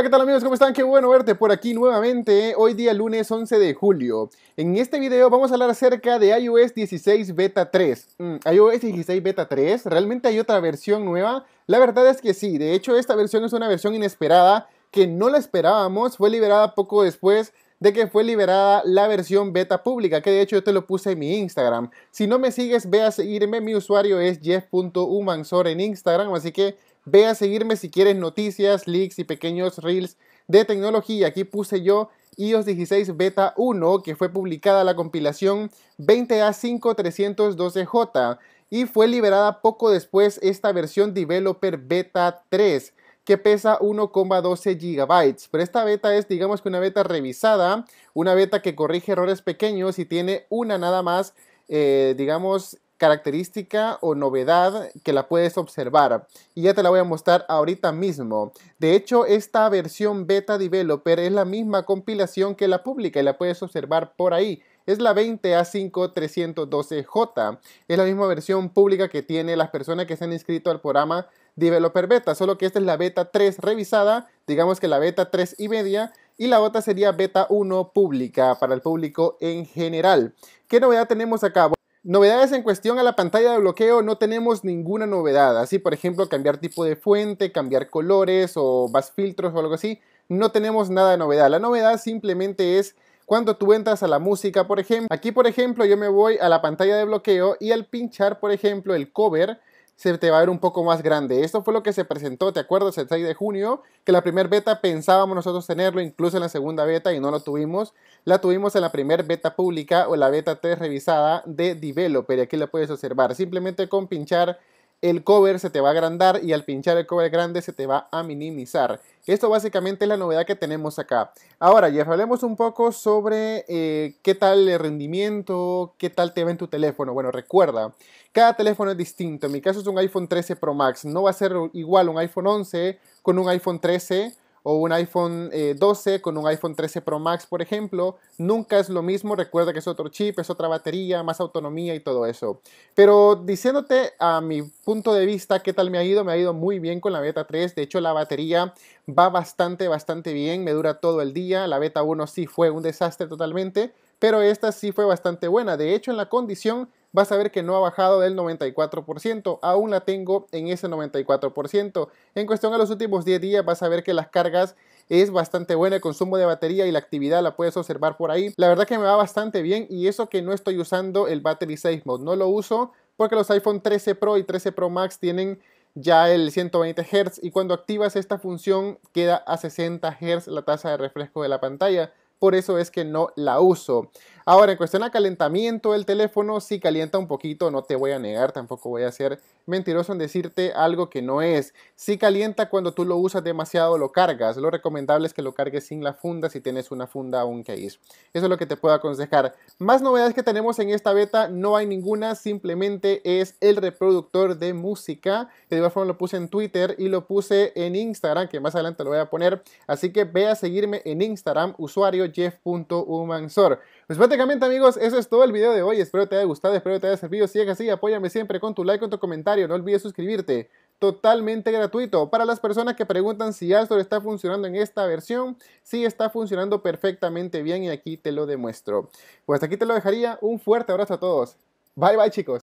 ¿Qué tal amigos? ¿Cómo están? Qué bueno verte por aquí nuevamente, hoy día lunes 11 de julio. En este video vamos a hablar acerca de iOS 16 Beta 3. Mm, iOS 16 Beta 3, ¿realmente hay otra versión nueva? La verdad es que sí, de hecho esta versión es una versión inesperada que no la esperábamos, fue liberada poco después de que fue liberada la versión beta pública, que de hecho yo te lo puse en mi Instagram. Si no me sigues, ve a seguirme, mi usuario es jeff.umansor en Instagram, así que Ve a seguirme si quieres noticias, leaks y pequeños reels de tecnología. Aquí puse yo iOS 16 Beta 1, que fue publicada la compilación 20A5312J y fue liberada poco después esta versión Developer Beta 3 que pesa 1,12 gigabytes. Pero esta beta es, digamos que una beta revisada, una beta que corrige errores pequeños y tiene una nada más, eh, digamos, característica o novedad que la puedes observar y ya te la voy a mostrar ahorita mismo. De hecho, esta versión beta developer es la misma compilación que la pública y la puedes observar por ahí. Es la 20A5312J. Es la misma versión pública que tiene las personas que se han inscrito al programa Developer Beta, solo que esta es la beta 3 revisada, digamos que la beta 3 y media, y la otra sería beta 1 pública para el público en general. ¿Qué novedad tenemos acá? Novedades en cuestión a la pantalla de bloqueo, no tenemos ninguna novedad. Así, por ejemplo, cambiar tipo de fuente, cambiar colores o más filtros o algo así. No tenemos nada de novedad. La novedad simplemente es cuando tú entras a la música, por ejemplo. Aquí, por ejemplo, yo me voy a la pantalla de bloqueo y al pinchar, por ejemplo, el cover, se te va a ver un poco más grande. Esto fue lo que se presentó, ¿te acuerdas? El 6 de junio, que la primera beta pensábamos nosotros tenerlo, incluso en la segunda beta y no lo tuvimos. La tuvimos en la primera beta pública o la beta 3 revisada de Developer y aquí la puedes observar. Simplemente con pinchar el cover se te va a agrandar y al pinchar el cover grande se te va a minimizar. Esto básicamente es la novedad que tenemos acá. Ahora, ya hablemos un poco sobre eh, qué tal el rendimiento, qué tal te va en tu teléfono. Bueno, recuerda, cada teléfono es distinto. En mi caso es un iPhone 13 Pro Max. No va a ser igual un iPhone 11 con un iPhone 13 o un iPhone 12 eh, con un iPhone 13 Pro Max, por ejemplo, nunca es lo mismo. Recuerda que es otro chip, es otra batería, más autonomía y todo eso. Pero diciéndote a mi punto de vista, ¿qué tal me ha ido? Me ha ido muy bien con la Beta 3. De hecho, la batería va bastante, bastante bien. Me dura todo el día. La Beta 1 sí fue un desastre totalmente. Pero esta sí fue bastante buena. De hecho, en la condición vas a ver que no ha bajado del 94%, aún la tengo en ese 94%. En cuestión a los últimos 10 días vas a ver que las cargas es bastante buena el consumo de batería y la actividad la puedes observar por ahí. La verdad que me va bastante bien y eso que no estoy usando el Battery Safe Mode, no lo uso porque los iPhone 13 Pro y 13 Pro Max tienen ya el 120 Hz y cuando activas esta función queda a 60 Hz la tasa de refresco de la pantalla por eso es que no la uso. Ahora, en cuestión a calentamiento del teléfono, si calienta un poquito, no te voy a negar, tampoco voy a ser mentiroso en decirte algo que no es. Si calienta cuando tú lo usas demasiado, lo cargas. Lo recomendable es que lo cargues sin la funda si tienes una funda o un case. Eso es lo que te puedo aconsejar. Más novedades que tenemos en esta beta, no hay ninguna, simplemente es el reproductor de música. De igual forma lo puse en Twitter y lo puse en Instagram, que más adelante lo voy a poner. Así que ve a seguirme en Instagram, usuario jeff.umansor. Pues prácticamente amigos, eso es todo el video de hoy. Espero te haya gustado, espero que te haya servido. Si es así, apóyame siempre con tu like, con tu comentario. No olvides suscribirte. Totalmente gratuito. Para las personas que preguntan si Astor está funcionando en esta versión, Si está funcionando perfectamente bien y aquí te lo demuestro. Pues aquí te lo dejaría. Un fuerte abrazo a todos. Bye bye chicos.